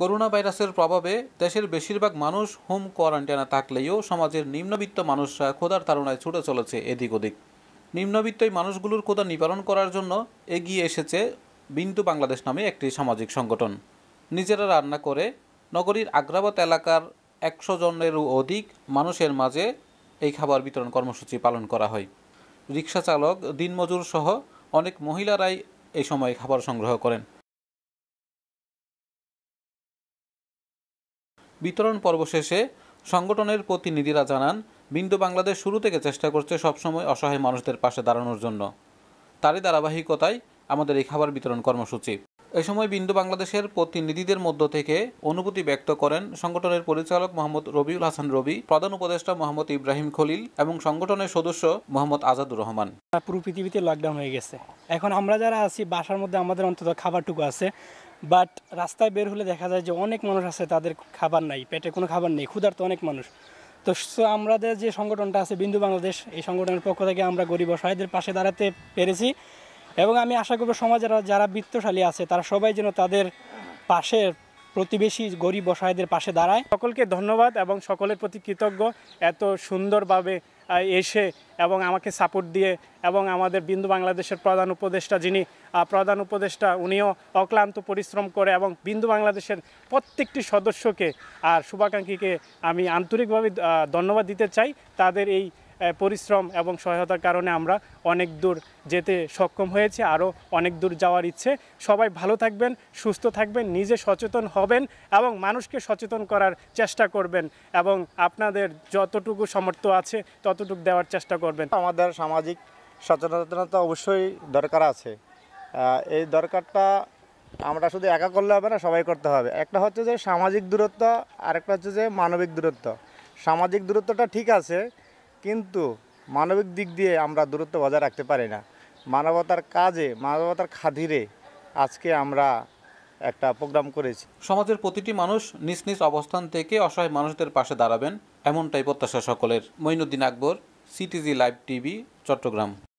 corona ভাইরাসের প্রভাবে দেশের বেশিরভাগ মানুষ হোম কোয়ারেন্টাইনে থাকলেও সমাজের নিম্নবিত্ত মানুষরা ক্ষোধার তারণায় ছুটে চলেছে এদিক ওদিক নিম্নবিত্ত মানুষগুলোর খোদা নিবারণ করার জন্য এগিয়ে এসেছে বিন্দু বাংলাদেশ নামে একটি সামাজিক সংগঠন নিজেরা রান্না করে নগরীর আগ্রাবাদ এলাকার একশো জনেরও অধিক মানুষের মাঝে এই খাবার বিতরণ কর্মসূচি পালন করা হয় রিক্সা চালক দিনমজুর সহ অনেক মহিলারাই এই সময় খাবার সংগ্রহ করেন বিতরণ পর্ব শেষে সংগঠনের প্রতিনিধিরা জানান বিন্দু বাংলাদেশ শুরু থেকে চেষ্টা করছে সবসময় অসহায় মানুষদের পাশে দাঁড়ানোর জন্য তারই ধারাবাহিকতায় আমাদের এই খাবার বিতরণ কর্মসূচি এ সময় বিন্দু বাংলাদেশের প্রতিনিধিদের মধ্য থেকে অনুভূতি ব্যক্ত করেন সংগঠনের পরিচালক মোহাম্মদ রবিউল হাসান রবি প্রধান উপদেষ্টা মোহাম্মদ ইব্রাহিম খলিল এবং সংগঠনের সদস্য মোহাম্মদ আজাদুর রহমান পুরো পৃথিবীতে লকডাউন হয়ে গেছে এখন আমরা যারা আছি বাসার মধ্যে আমাদের অন্তত খাবারটুকু আছে বাট রাস্তায় বের হলে দেখা যায় যে অনেক মানুষ আছে তাদের খাবার নাই পেটে কোনো খাবার নেই ক্ষুধার্ত অনেক মানুষ তো আমাদের যে সংগঠনটা আছে বিন্দু বাংলাদেশ এই সংগঠনের পক্ষ থেকে আমরা গরিব অসহায়দের পাশে দাঁড়াতে পেরেছি এবং আমি আশা করব সমাজের যারা বৃত্তশালী আছে তারা সবাই যেন তাদের পাশের প্রতিবেশী গরিব অসহায়দের পাশে দাঁড়ায় সকলকে ধন্যবাদ এবং সকলের প্রতি কৃতজ্ঞ এত সুন্দরভাবে এসে এবং আমাকে সাপোর্ট দিয়ে এবং আমাদের বিন্দু বাংলাদেশের প্রধান উপদেষ্টা যিনি প্রধান উপদেষ্টা উনিও অক্লান্ত পরিশ্রম করে এবং বিন্দু বাংলাদেশের প্রত্যেকটি সদস্যকে আর শুভাকাঙ্ক্ষীকে আমি আন্তরিকভাবে ধন্যবাদ দিতে চাই তাদের এই পরিশ্রম এবং সহায়তার কারণে আমরা অনেক দূর যেতে সক্ষম হয়েছে আরও অনেক দূর যাওয়ার ইচ্ছে সবাই ভালো থাকবেন সুস্থ থাকবেন নিজে সচেতন হবেন এবং মানুষকে সচেতন করার চেষ্টা করবেন এবং আপনাদের যতটুকু সমর্থ আছে ততটুকু দেওয়ার চেষ্টা করবেন আমাদের সামাজিক সচেতনতা অবশ্যই দরকার আছে এই দরকারটা আমরা শুধু একা করলে হবে না সবাই করতে হবে একটা হচ্ছে যে সামাজিক দূরত্ব আরেকটা হচ্ছে যে মানবিক দূরত্ব সামাজিক দূরত্বটা ঠিক আছে কিন্তু মানবিক দিক দিয়ে আমরা দূরত্ব বজায় রাখতে পারি না মানবতার কাজে মানবতার খাদিরে আজকে আমরা একটা প্রোগ্রাম করেছি সমাজের প্রতিটি মানুষ নিজ নিজ অবস্থান থেকে অসহায় মানুষদের পাশে দাঁড়াবেন এমনটাই প্রত্যাশা সকলের Moinuddin Akbar CTG live TV Chittagong